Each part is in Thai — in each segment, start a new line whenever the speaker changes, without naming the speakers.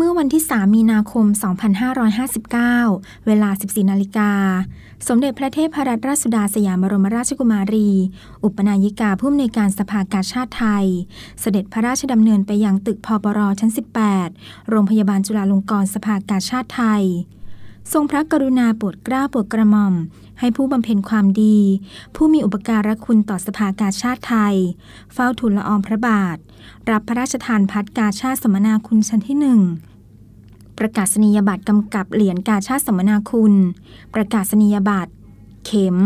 เมื่อวันที่ 3 มีนาคม 2559 เวลา 14 นาฬิกา สมเด็จพระเทพรัตนราชสุดาสยามบรมราชกุมารี อุปนายิกาผู้อำนวยการสภากาชาติไทย เสด็จพระราชดำเนินไปยังตึกพปรชั้น 18 โรงพยาบาลจุฬาลงกรณ์สภากาชาติไทยทรงพระกรุณาโปรดเกล้าโปรดกระหม่อม ให้ผู้บำเพ็ญความดี ผู้มีอุปการะคุณต่อสภากาชาติไทย เฝ้าทูลละอองพระบาท รับพระราชทานพัดกาชาติสมนาคุณชั้นที่หนึ่งประกาศนียบัตรกำกับเหรียญกาชาติสมนาคุณ ประกาศนียบัตร เข็ม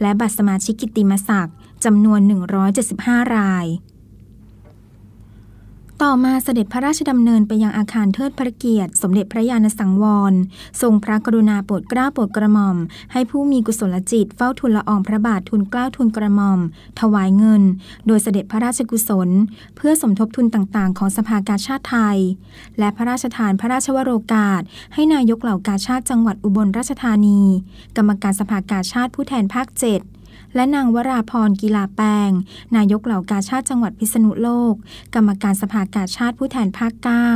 และบัตรสมาชิกกิติมศักดิ์จำนวน 175 รายต่อมาเสด็จพระราชดำเนินไปยังอาคารเทิดพระเกียรติ สมเด็จพระยาณสังวรทรงพระกรุณาโปรดเกล้าโปรดกระหม่อม ให้ผู้มีกุศลจิต เฝ้าทูลละอองพระบาททูลเกล้าทูลกระหม่อม ถวายเงิน โดยเสด็จพระราชกุศล เพื่อสมทบทุนต่างๆ ของสภากาชาติไทย และพระราชทานพระราชวโรกาส ให้นายกเหล่ากาชาติจังหวัดอุบลราชธานี กรรมการสภากาชาติผู้แทนภาคเจ็ดและนางวราพรกีฬาแปงนายกเหล่ากาชาติจังหวัดพิษณุโลก กรรมการสภากาชาติผู้แทนภาคเก้า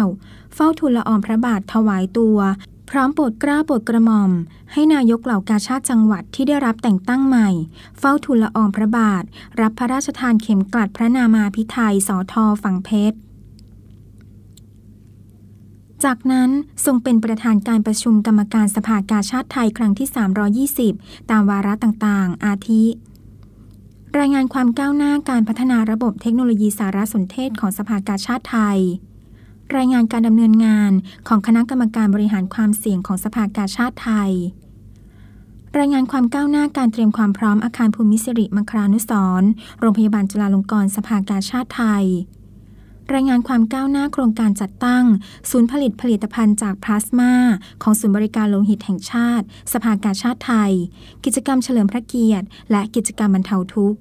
เฝ้าทูลละอองพระบาทถวายตัว พร้อมโปรดกล้าโปรดกระหม่อม ให้นายกเหล่ากาชาติจังหวัดที่ได้รับแต่งตั้งใหม่ เฝ้าทูลละอองพระบาท รับพระราชทานเข็มกลัดพระนามาพิไทยสอทอฝั่งเพชรจากนั้นทรงเป็นประธานการประชุมกรรมการสภากาชาติไทย ครั้งที่ 320 ตามวาระต่างๆ อาทิ รายงานความก้าวหน้าการพัฒนาระบบเทคโนโลยีสารสนเทศของสภากาชาติไทย รายงานการดำเนินงานของคณะกรรมการบริหารความเสี่ยงของสภากาชาติไทย รายงานความก้าวหน้าการเตรียมความพร้อมอาคารภูมิสิริมังคลานุสรโรงพยาบาลจุฬาลงกรณ์สภากาชาติไทยรายงานความก้าวหน้าโครงการจัดตั้งศูนย์ผลิตผลิตภัณฑ์จากพลาสมาของศูนย์บริการโลหิตแห่งชาติ สภากาชาติไทย กิจกรรมเฉลิมพระเกียรติและกิจกรรมบรรเทาทุกข์